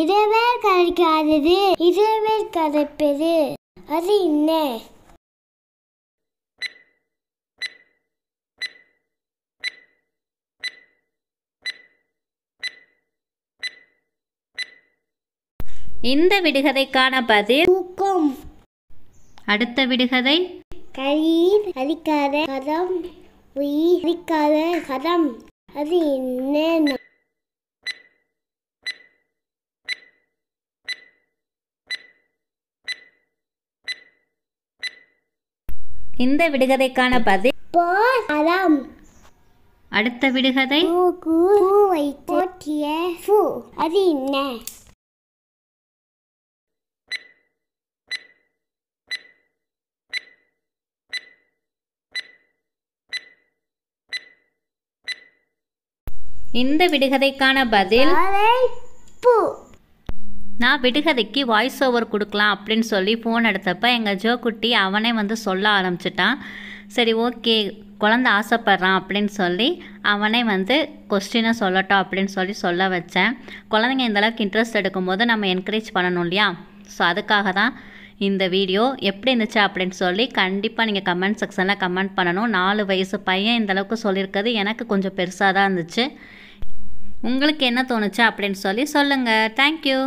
இதுவே கழிக்காதது இதுவே கதைப்பது அது என்ன இந்த விடுகதைக்கான பதில் தூக்கம் அடுத்த விடுகதை கயிர் அழிக்காத கதம் உயிர் அழிக்காத கதம் அது என்ன இந்த விடுகதைக்கான பதில் அடுத்த விடுகதை போற்றிய அது என்ன இந்த விடுகதைக்கான பதில் நான் விடுகதைக்கு வாய்ஸ் ஓவர் கொடுக்கலாம் அப்படின்னு சொல்லி ஃபோன் எடுத்தப்போ எங்கள் ஜோ குட்டி அவனே வந்து சொல்ல ஆரம்பிச்சிட்டான் சரி ஓகே குழந்த ஆசைப்பட்றான் அப்படின்னு சொல்லி அவனே வந்து கொஸ்டினை சொல்லட்டும் அப்படின்னு சொல்லி சொல்ல வச்சேன் குழந்தைங்க இந்தளவுக்கு இன்ட்ரெஸ்ட் எடுக்கும்போது நம்ம என்கரேஜ் பண்ணணும் இல்லையா ஸோ அதுக்காக தான் இந்த வீடியோ எப்படி இருந்துச்சு அப்படின்னு சொல்லி கண்டிப்பாக நீங்கள் கமெண்ட் செக்ஷனில் கமெண்ட் பண்ணணும் நாலு வயசு பையன் இந்தளவுக்கு சொல்லியிருக்கிறது எனக்கு கொஞ்சம் பெருசாக தான் இருந்துச்சு உங்களுக்கு என்ன தோணுச்சு அப்படின்னு சொல்லி சொல்லுங்கள் தேங்க்யூ